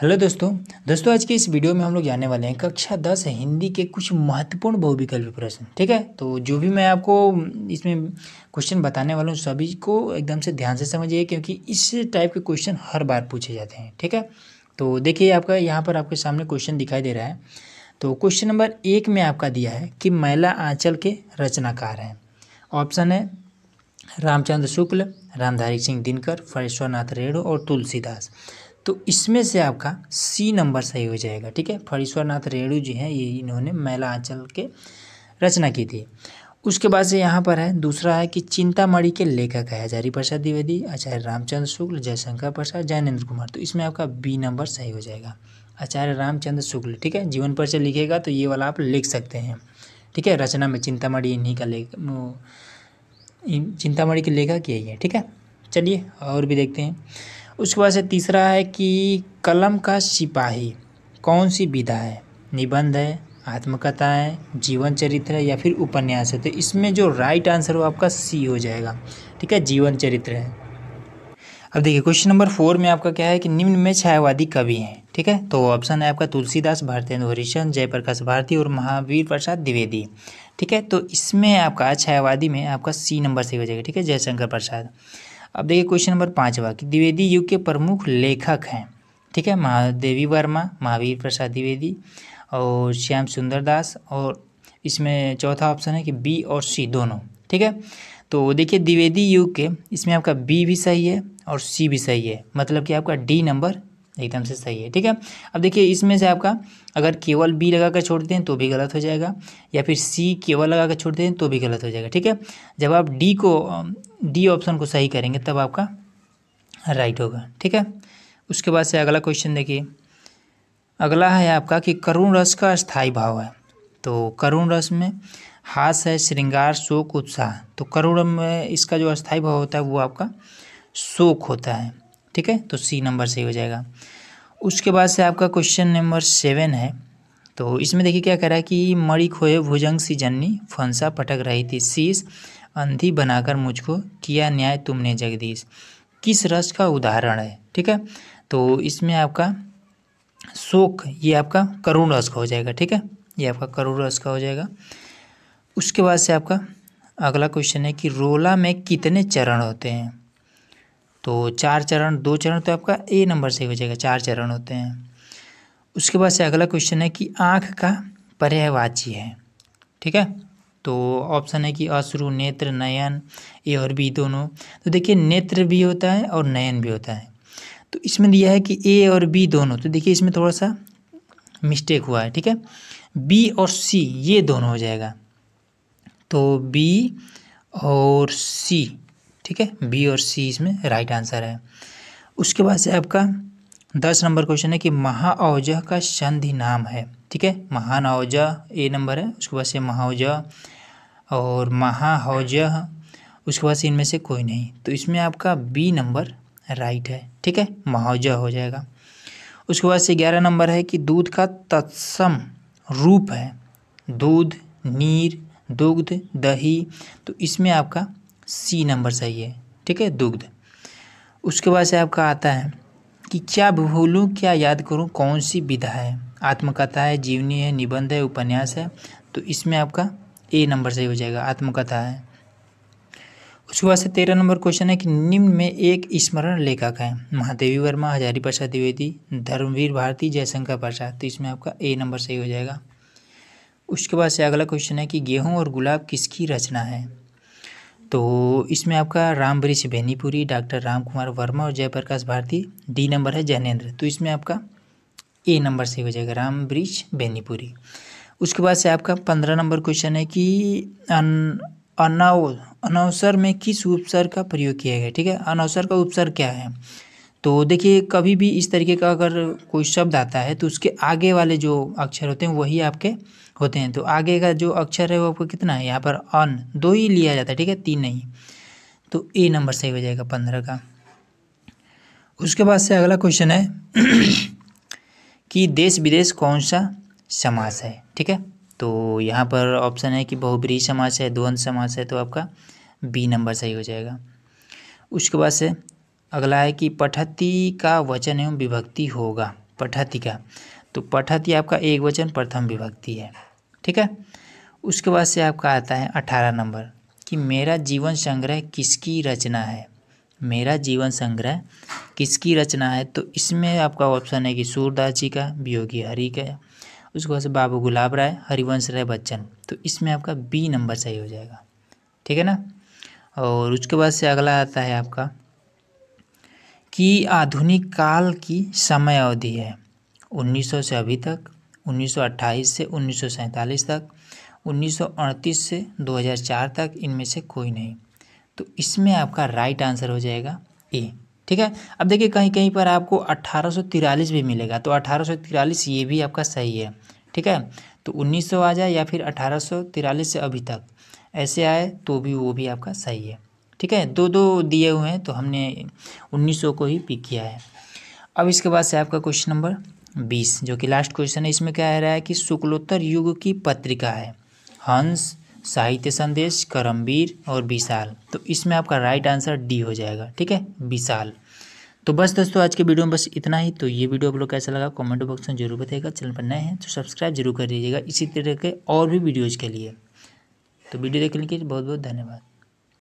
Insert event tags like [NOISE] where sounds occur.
hello दोस्तों दोस्तों आज के इस वीडियो में हम लोग जानने वाले हैं कक्षा दस हिंदी के कुछ महत्वपूर्ण बहुविकल्प प्रश्न ठीक है तो जो भी मैं आपको इसमें क्वेश्चन बताने वाला हूँ सभी को एकदम से ध्यान से समझिए क्योंकि इस टाइप के क्वेश्चन हर बार पूछे जाते हैं ठीक है तो देखिए आपका यहाँ पर आपके सामने क्वेश्चन दिखाई दे रहा है तो क्वेश्चन नंबर एक में आपका दिया है कि मैला आंचल के रचनाकार हैं ऑप्शन है रामचंद्र शुक्ल रामधारी सिंह दिनकर फरेश्वर नाथ रेणु और तुलसीदास तो इसमें से आपका सी नंबर सही हो जाएगा ठीक है फरीश्वरनाथ रेणु जी हैं ये इन्होंने मैला आंचल के रचना की थी उसके बाद से यहाँ पर है दूसरा है कि चिंतामणि के लेखक है हजारी प्रसाद द्विवेदी आचार्य रामचंद्र शुक्ल जयशंकर प्रसाद जैनेन्द्र कुमार तो इसमें आपका बी नंबर सही हो जाएगा आचार्य रामचंद्र शुक्ल ठीक है जीवन परिचय लिखेगा तो ये वाला आप लिख सकते हैं ठीक है रचना में चिंतामणि इन्हीं का लेख चिंतामणि के लेखक यही है ठीक है चलिए और भी देखते हैं उसके बाद से तीसरा है कि कलम का सिपाही कौन सी विधा है निबंध है आत्मकथा है जीवन चरित्र है या फिर उपन्यास है तो इसमें जो राइट आंसर हो आपका सी हो जाएगा ठीक है जीवन चरित्र है अब देखिए क्वेश्चन नंबर फोर में आपका क्या है कि निम्न में छायावादी कवि हैं ठीक है तो ऑप्शन है आपका तुलसीदास भारतेंद्र हरिशन जयप्रकाश भारती और महावीर प्रसाद द्विवेदी ठीक है तो इसमें आपका छायावादी में आपका सी नंबर सही हो जाएगा ठीक है जयशंकर प्रसाद अब देखिए क्वेश्चन नंबर पाँचवा कि द्विवेदी युग के प्रमुख लेखक हैं ठीक है महादेवी वर्मा महावीर प्रसाद द्विवेदी और श्याम सुंदर दास और इसमें चौथा ऑप्शन है कि बी और सी दोनों ठीक है तो देखिए द्विवेदी युग के इसमें आपका बी भी सही है और सी भी सही है मतलब कि आपका डी नंबर एकदम से सही है ठीक है अब देखिए इसमें से आपका अगर केवल बी लगा कर छोड़ते हैं तो भी गलत हो जाएगा या फिर सी केवल लगा कर छोड़ते हैं तो भी गलत हो जाएगा ठीक है जब आप डी को डी ऑप्शन को सही करेंगे तब आपका राइट होगा ठीक है उसके बाद से अगला क्वेश्चन देखिए अगला है आपका कि करुण रस का स्थायी भाव है तो करुण रस में हास है श्रृंगार शोक उत्साह तो करुण में इसका जो स्थायी भाव होता है वो आपका शोक होता है ठीक है तो सी नंबर सही हो जाएगा उसके बाद से आपका क्वेश्चन नंबर सेवन है तो इसमें देखिए क्या कह रहा है कि मरी खोए भुजंग सी जन्नी फंसा पटक रही थी शीश अंधी बनाकर मुझको किया न्याय तुमने जगदीश किस रस का उदाहरण है ठीक है तो इसमें आपका शोक ये आपका करुण रस का हो जाएगा ठीक है ये आपका करुण रस का हो जाएगा उसके बाद से आपका अगला क्वेश्चन है कि रोला में कितने चरण होते हैं तो चार चरण दो चरण तो आपका ए नंबर सही हो जाएगा चार चरण होते हैं उसके बाद से अगला क्वेश्चन है कि आँख का पर्यायवाची है ठीक है तो ऑप्शन है कि अश्रु नेत्र नयन ए और बी दोनों तो देखिए नेत्र भी होता है और नयन भी होता है तो इसमें दिया है कि ए और बी दोनों तो देखिए इसमें थोड़ा सा मिस्टेक हुआ है ठीक है बी और सी ये दोनों हो जाएगा तो बी और सी ठीक है बी और सी इसमें राइट आंसर है उसके बाद से आपका दस नंबर क्वेश्चन है कि महाओजा का संधि नाम है ठीक है महान ओजा ए नंबर है उसके बाद से महाओजा और महाहौजा उसके बाद से इनमें से कोई नहीं तो इसमें आपका बी नंबर राइट है ठीक है महावजा हो जाएगा उसके बाद से ग्यारह नंबर है कि दूध का तत्सम रूप है दूध नीर दुग्ध दही तो इसमें आपका सी नंबर सही है ठीक है दुग्ध उसके बाद से आपका आता है कि क्या भूलूँ क्या याद करूँ कौन सी विधा है आत्मकथा है जीवनी है निबंध है उपन्यास है तो इसमें आपका ए नंबर सही हो जाएगा आत्मकथा है उसके बाद से तेरह नंबर क्वेश्चन है कि निम्न में एक स्मरण लेखक है महादेवी वर्मा हजारी प्रसाद द्विवेदी धर्मवीर भारती जयशंकर प्रसाद तो इसमें आपका ए नंबर सही हो जाएगा उसके बाद से अगला क्वेश्चन है कि गेहूं और गुलाब किसकी रचना है तो इसमें आपका राम वृक्ष बेनीपुरी डॉक्टर राम कुमार वर्मा और जयप्रकाश भारती डी नंबर है जैनेन्द्र तो इसमें आपका ए नंबर से हो जाएगा राम वृक्ष बेनीपुरी उसके बाद से आपका पंद्रह नंबर क्वेश्चन है कि अन अनावसर में किस उपसर का प्रयोग किया गया ठीक है अनावसर का उपसर क्या है तो देखिए कभी भी इस तरीके का अगर कोई शब्द आता है तो उसके आगे वाले जो अक्षर होते हैं वही आपके होते हैं तो आगे का जो अक्षर है वो आपको कितना है यहाँ पर अन दो ही लिया जाता है ठीक है तीन नहीं तो ए नंबर सही हो जाएगा पंद्रह का उसके बाद से अगला क्वेश्चन है [CLEARS THROAT] कि देश विदेश कौन सा समास है ठीक है तो यहाँ पर ऑप्शन है कि बहुब्री समास है द्वंद समास है तो आपका बी नंबर सही हो जाएगा उसके बाद से अगला है कि पठती का वचन एवं विभक्ति होगा पठती का तो पठत ये आपका एक वचन प्रथम विभक्ति है ठीक है उसके बाद से आपका आता है अठारह नंबर कि मेरा जीवन संग्रह किसकी रचना है मेरा जीवन संग्रह किसकी रचना है तो इसमें आपका ऑप्शन है कि सूरदास जी का वियोगी हरि का उसके बाद से बाबू गुलाब राय हरिवंश राय बच्चन तो इसमें आपका बी नंबर सही हो जाएगा ठीक है ना और उसके बाद से अगला आता है आपका कि आधुनिक काल की समय अवधि है 1900 से अभी तक 1928 से उन्नीस तक 1938 से 2004 तक इनमें से कोई नहीं तो इसमें आपका राइट आंसर हो जाएगा ए ठीक है अब देखिए कहीं कहीं पर आपको अट्ठारह भी मिलेगा तो अट्ठारह ये भी आपका सही है ठीक है तो 1900 आ जाए या फिर अट्ठारह से अभी तक ऐसे आए तो भी वो भी आपका सही है ठीक है दो दो दिए हुए हैं तो हमने 1900 को ही पिक किया है अब इसके बाद से आपका क्वेश्चन नंबर बीस जो कि लास्ट क्वेश्चन है इसमें क्या है रहा है कि शुक्लोत्तर युग की पत्रिका है हंस साहित्य संदेश करमवीर और विशाल तो इसमें आपका राइट आंसर डी हो जाएगा ठीक है विशाल तो बस दोस्तों आज के वीडियो में बस इतना ही तो ये वीडियो आप लोग कैसा लगा कमेंट बॉक्स में जरूर बताइएगा चैनल पर नए हैं तो सब्सक्राइब जरूर कर दीजिएगा इसी तरह के और भी वीडियोज़ के लिए तो वीडियो देखने के लिए बहुत बहुत धन्यवाद